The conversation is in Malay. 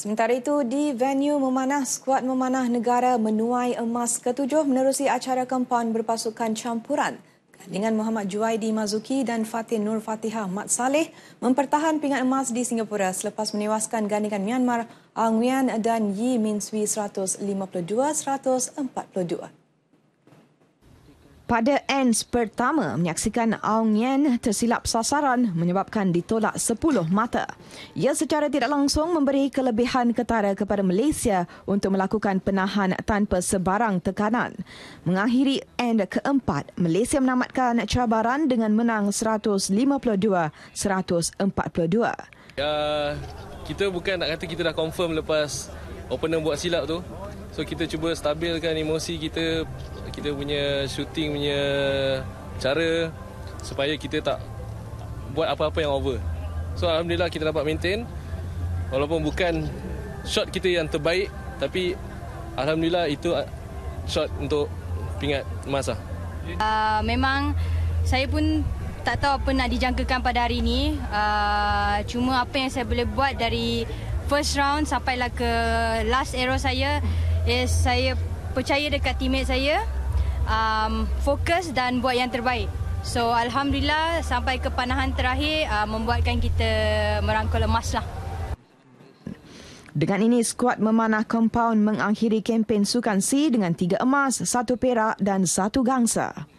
Sementara itu, di venue memanah, skuad memanah negara menuai emas ketujuh menerusi acara kempen berpasukan campuran. Dengan Muhammad Juaidi Mazuki dan Fatin Nur Fatihah Mat Saleh mempertahan pingat emas di Singapura selepas menewaskan gandingan Myanmar, Ang Wian dan Yi Min Sui 152-142 pada ends pertama menyaksikan Aung Yen tersilap sasaran menyebabkan ditolak 10 mata. Ia secara tidak langsung memberi kelebihan ketara kepada Malaysia untuk melakukan penahan tanpa sebarang tekanan. Mengakhiri end keempat, Malaysia menamatkan cabaran dengan menang 152-142. Uh, ya, kita bukan nak kata kita dah confirm lepas opener buat silap tu. So kita cuba stabilkan emosi kita kita punya shooting punya cara supaya kita tak buat apa-apa yang over. So alhamdulillah kita dapat maintain walaupun bukan shot kita yang terbaik tapi alhamdulillah itu shot untuk pingat emas lah. Uh, memang saya pun tak tahu apa nak dijangkakan pada hari ini. Uh, cuma apa yang saya boleh buat dari first round sampailah ke last arrow saya is saya percaya dekat teammate saya um, fokus dan buat yang terbaik. So alhamdulillah sampai ke panahan terakhir uh, membuatkan kita merangkul emas lah. Dengan ini skuad memanah kompaun mengakhiri kempen sukan C dengan tiga emas, satu perak dan satu gangsa.